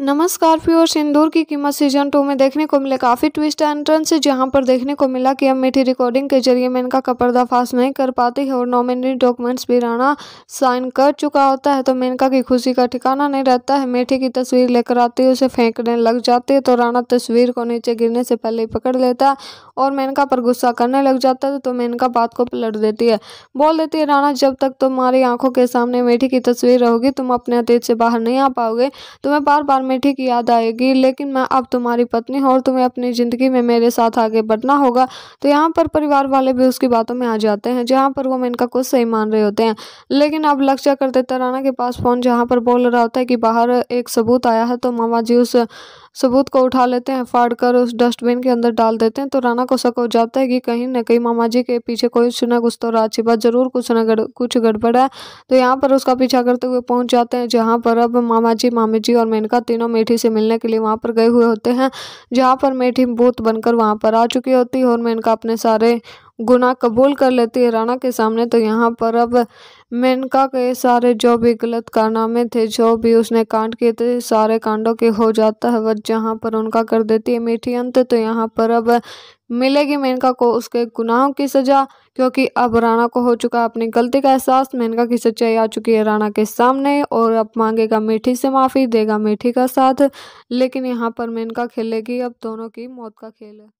नमस्कार प्योर सिंदूर की कीमत सीजन टू में देखने को मिले काफ़ी ट्विस्ट एंट्रेंस है जहां पर देखने को मिला कि अब मीठी रिकॉर्डिंग के जरिए मेनका का पर्दाफाश नहीं कर पाती है और नॉमिनी डॉक्यूमेंट्स भी राणा साइन कर चुका होता है तो मेनका की खुशी का ठिकाना नहीं रहता है मीठी की तस्वीर लेकर आती है उसे फेंकने लग जाती है तो राणा तस्वीर को नीचे गिरने से पहले ही पकड़ लेता है और मेनका पर गुस्सा करने लग जाता है तो मेनका बात को पलट देती है बोल देती है राणा जब तक तुम्हारी आंखों के सामने मीठी की तस्वीर रहोगी तुम अपने अतीत से बाहर नहीं आ पाओगे तुम्हें बार बार में ठीक याद आएगी लेकिन मैं अब तुम्हारी पत्नी हूँ और तुम्हें अपनी ज़िंदगी में मेरे साथ आगे बढ़ना होगा तो यहाँ पर परिवार वाले भी उसकी बातों में आ जाते हैं जहाँ पर वो मेनका को सही मान रहे होते हैं लेकिन अब लक्ष्य करते तराना के पास फ़ोन जहाँ पर बोल रहा होता है कि बाहर एक सबूत आया है तो मामा जी उस सबूत को उठा लेते हैं फाड़ कर उस डस्टबिन के अंदर डाल देते हैं तो राना को शक हो जाता है कि कहीं ना कहीं मामा जी के पीछे कोई सुना कुछ तो रात छिपा जरूर कुछ न गड़, कुछ गड़बड़ है तो यहाँ पर उसका पीछा करते हुए पहुँच जाते हैं जहाँ पर अब मामा जी मामी जी और मेनका तीनों मेठी से मिलने के लिए वहाँ पर गए हुए होते हैं जहाँ पर मेठी भूत बनकर वहाँ पर आ चुकी होती है और मेनका अपने सारे गुना कबूल कर लेती है राणा के सामने तो यहाँ पर अब मेनका के सारे जो भी गलत कारनामे थे जो भी उसने कांड किए थे सारे कांडों के हो जाता है वह जहाँ पर उनका कर देती है मीठी अंत तो यहाँ पर अब मिलेगी मेनका को उसके गुनाहों की सज़ा क्योंकि अब राणा को हो चुका है अपनी गलती का एहसास मेनका की सच्चाई आ चुकी है राणा के सामने और अब मांगेगा मीठी से माफ़ी देगा मीठी का साथ लेकिन यहाँ पर मेनका खेलेगी अब दोनों की मौत का खेल है